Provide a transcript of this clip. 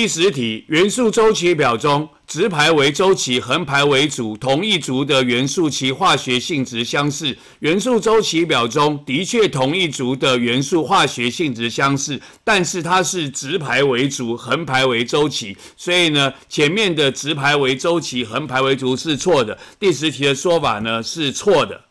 第十题，元素周期表中，直排为周期，横排为主。同一族的元素，其化学性质相似。元素周期表中的确，同一族的元素化学性质相似，但是它是直排为主，横排为周期。所以呢，前面的直排为周期，横排为主是错的。第十题的说法呢，是错的。